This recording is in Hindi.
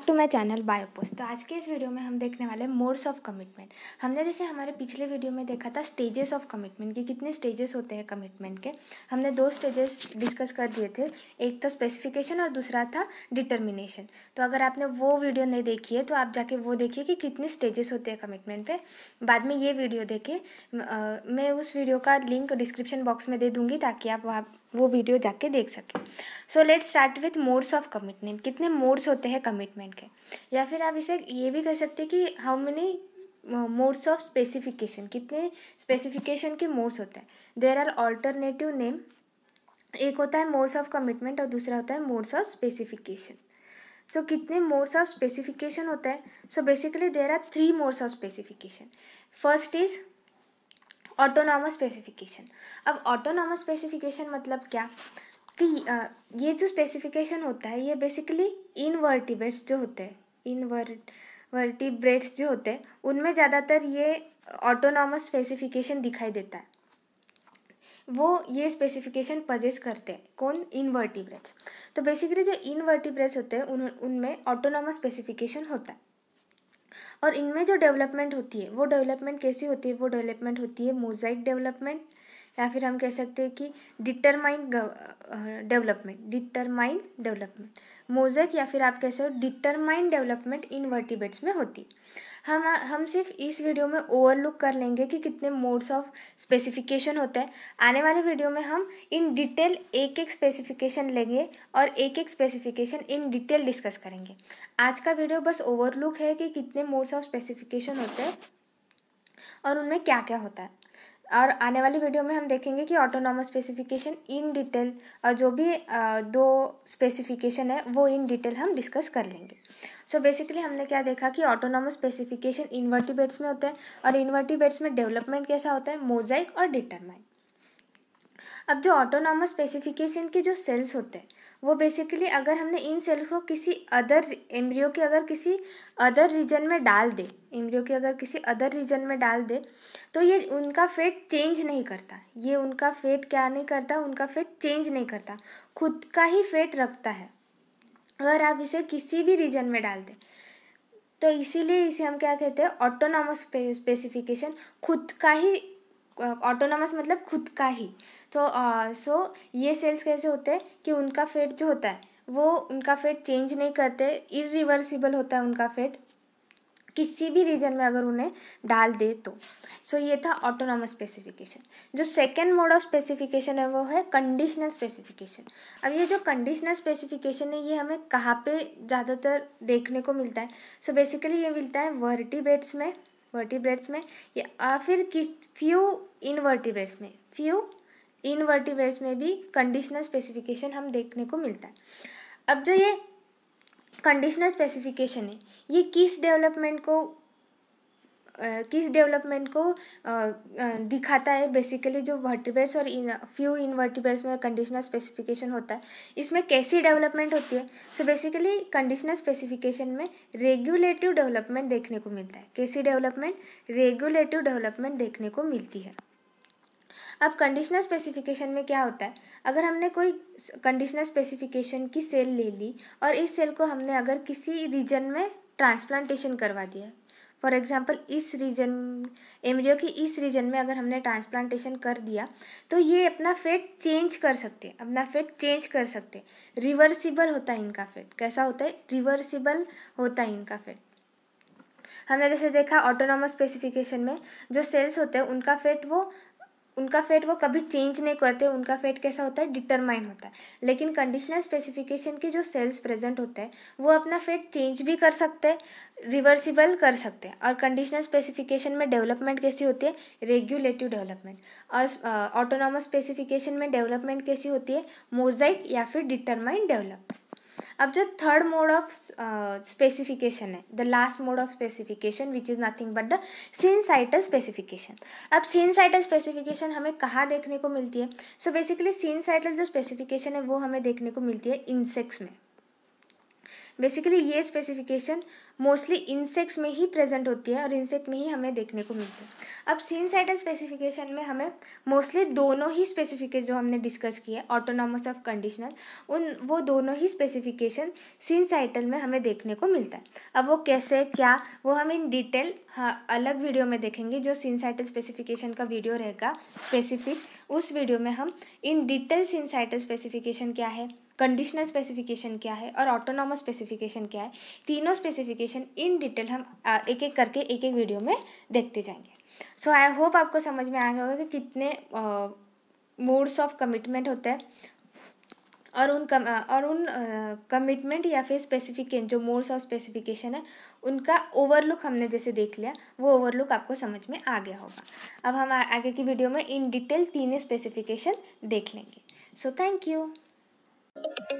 बैक टू माई चैनल बायोपोस्ट तो आज के इस वीडियो में हम देखने वाले मोड्स ऑफ कमिटमेंट हमने जैसे हमारे पिछले वीडियो में देखा था स्टेजेस ऑफ कमिटमेंट के कितने स्टेजेस होते हैं कमिटमेंट के हमने दो स्टेजेस डिस्कस कर दिए थे एक था स्पेसिफिकेशन और दूसरा था डिटर्मिनेशन तो अगर आपने वो वीडियो नहीं देखी है तो आप जाके वो देखिए कि कितने स्टेजेस होते हैं कमिटमेंट पे बाद में ये वीडियो देखें मैं उस वीडियो का लिंक डिस्क्रिप्शन बॉक्स में दे दूँगी ताकि आप वहाँ वो वीडियो जाके देख सकें so let start with modes of commitment कितने मोड्स होते हैं कमिटमेंट के या फिर आप इसे ये भी कह सकते हैं कि how many modes of specification कितने स्पेसिफिकेशन के मोड्स होते हैं देर आर ऑल्टरनेटिव नेम एक होता है मोड्स ऑफ कमिटमेंट और दूसरा होता है मोड्स ऑफ स्पेसिफिकेशन सो कितने मोड्स ऑफ स्पेसिफिकेशन होता है so basically there are three modes of specification first is autonomous specification अब ऑटोनॉमस स्पेसिफिकेशन मतलब क्या कि ये जो स्पेसिफिकेशन होता है ये बेसिकली इनवर्टिब्रेट्स जो होते हैं इनवर्ट वर्टिब्रेट्स जो होते हैं उनमें ज़्यादातर ये ऑटोनॉमस स्पेसिफिकेशन दिखाई देता है वो ये स्पेसिफिकेशन पजेस करते हैं कौन इनवर्टिब्रेट्स तो बेसिकली जो इनवर्टिब्रेट्स होते हैं उन उनमें ऑटोनॉमस स्पेसिफिकेशन होता है और इनमें जो डेवलपमेंट होती है वो डेवलपमेंट कैसी होती है वो डेवलपमेंट होती है मोजाइक डेवलपमेंट या फिर हम कह सकते हैं कि determine development determine development mosaic या फिर आप कह सकते हो डिटरमाइन डेवलपमेंट इन वर्टिबेट्स में होती है हम हम सिर्फ इस वीडियो में ओवरलुक कर लेंगे कि कितने मोड्स ऑफ स्पेसिफिकेशन होते हैं आने वाले वीडियो में हम इन डिटेल एक एक स्पेसिफिकेशन लेंगे और एक एक स्पेसिफिकेशन इन डिटेल डिस्कस करेंगे आज का वीडियो बस ओवरलुक है कि कितने मोड्स ऑफ स्पेसिफिकेशन होते हैं और उनमें क्या क्या होता है और आने वाली वीडियो में हम देखेंगे कि ऑटोनॉमस स्पेसिफिकेशन इन डिटेल और जो भी दो स्पेसिफिकेशन है वो इन डिटेल हम डिस्कस कर लेंगे सो so बेसिकली हमने क्या देखा कि ऑटोनॉमस स्पेसिफिकेशन इन्वर्टिबेट्स में होते हैं और इन्वर्टिबेट्स में डेवलपमेंट कैसा होता है मोजाइक और डिटरमाइन अब जो ऑटोनॉमस स्पेसिफिकेशन के जो सेल्स होते हैं वो बेसिकली अगर हमने इन सेल्स को किसी अदर एम्ब्रियो के अगर किसी अदर रीजन में डाल दे एम्ब्रियो के अगर किसी अदर रीजन में डाल दे तो ये उनका फेट चेंज नहीं करता ये उनका फेट क्या नहीं करता उनका फेट चेंज नहीं करता खुद का ही फेट रखता है अगर आप इसे किसी भी रीजन में डाल दें तो इसीलिए इसे हम क्या कहते हैं ऑटोनॉमस स्पेसिफिकेशन खुद का ही ऑटोनमस मतलब खुद का ही तो आ, सो ये सेल्स कैसे होते हैं कि उनका फेट जो होता है वो उनका फेट चेंज नहीं करते इरिवर्सिबल होता है उनका फेट किसी भी रीजन में अगर उन्हें डाल दे तो सो so, ये था ऑटोनॉमस स्पेसिफिकेशन जो सेकेंड मोड ऑफ स्पेसिफिकेशन है वो है कंडीशनल स्पेसिफिकेशन अब ये जो कंडीशनल स्पेसिफिकेशन है ये हमें कहाँ पे ज़्यादातर देखने को मिलता है सो so, बेसिकली ये मिलता है वर्टिबेट्स में वर्टिब्रेट्स में या फिर किस फ्यू इनवर्टिब्रेट्स में फ्यू इनवर्टिब्रेट्स में भी कंडीशनल स्पेसिफिकेशन हम देखने को मिलता है अब जो ये कंडीशनल स्पेसिफिकेशन है ये किस डेवलपमेंट को किस डेवलपमेंट को दिखाता है बेसिकली जो वर्टिब्रेट्स और फ्यू इनवर्टिब्रेट्स में कंडीशनल स्पेसिफिकेशन होता है इसमें कैसी डेवलपमेंट होती है सो बेसिकली कंडीशनल स्पेसिफिकेशन में रेगुलेटिव डेवलपमेंट देखने को मिलता है कैसी डेवलपमेंट रेगुलेटिव डेवलपमेंट देखने को मिलती है अब कंडीशनल स्पेसिफिकेशन में क्या होता है अगर हमने कोई कंडीशनल स्पेसिफिकेशन की सेल ले ली और इस सेल को हमने अगर किसी रीजन में ट्रांसप्लांटेशन करवा दिया फॉर एग्जाम्पल इस रीजन एमरियो के इस रीजन में अगर हमने ट्रांसप्लांटेशन कर दिया तो ये अपना फेट चेंज कर सकते हैं अपना फेट चेंज कर सकते हैं रिवर्सिबल होता है इनका फेट कैसा होता है रिवर्सिबल होता है इनका फेट हमने जैसे देखा ऑटोनोमस स्पेसिफिकेशन में जो सेल्स होते हैं उनका फेट वो उनका फेट वो कभी चेंज नहीं करते उनका फेट कैसा होता है डिटरमाइन होता है लेकिन कंडीशनल स्पेसिफिकेशन के जो सेल्स प्रेजेंट होते हैं वो अपना फेट चेंज भी कर सकते हैं रिवर्सिबल कर सकते हैं और कंडीशनल स्पेसिफिकेशन में डेवलपमेंट कैसी होती है रेगुलेटिव डेवलपमेंट और ऑटोनॉमस uh, स्पेसिफिकेशन में डेवलपमेंट कैसी होती है मोजाइक या फिर डिटरमाइन डेवलपमेंट अब जो थर्ड मोड ऑफ स्पेसिफिकेशन है the last mode of specification which is nothing but the syncytial specification अब साइटल स्पेसिफिकेशन हमें कहाँ देखने को मिलती है सो बेसिकली साइटल जो स्पेसिफिकेशन है वो हमें देखने को मिलती है इंसेक्ट्स में बेसिकली ये स्पेसिफिकेशन मोस्टली इंसेक्ट्स में ही प्रेजेंट होती है और इंसेक्ट में ही हमें देखने को मिलती है अब सीन साइटल स्पेसिफिकेशन में हमें मोस्टली दोनों ही स्पेसिफिकेशन जो हमने डिस्कस किए ऑटोनॉमस ऑफ कंडीशनल उन वो दोनों ही स्पेसिफिकेशन सीन साइटल में हमें देखने को मिलता है अब वो कैसे क्या वो हम इन डिटेल हाँ, अलग वीडियो में देखेंगे जो साइटल स्पेसिफिकेशन का वीडियो रहेगा स्पेसिफिक उस वीडियो में हम इन डिटेल साइटल स्पेसिफिकेशन क्या है कंडीशनल स्पेसिफिकेशन क्या है और ऑटोनॉमस स्पेसिफिकेशन क्या है तीनों स्पेसिफिकेशन इन डिटेल हम एक एक करके एक एक वीडियो में देखते जाएंगे सो आई होप आपको समझ में आ गया होगा कि कितने मोड्स ऑफ कमिटमेंट होते हैं और उन कम और उन कमिटमेंट या फिर स्पेसिफिकेशन जो मोड्स ऑफ स्पेसिफिकेशन है उनका ओवरलुक हमने जैसे देख लिया वो ओवरलुक आपको समझ में आ गया होगा अब हम आगे की वीडियो में इन डिटेल तीनों स्पेसिफिकेशन देख लेंगे सो थैंक यू you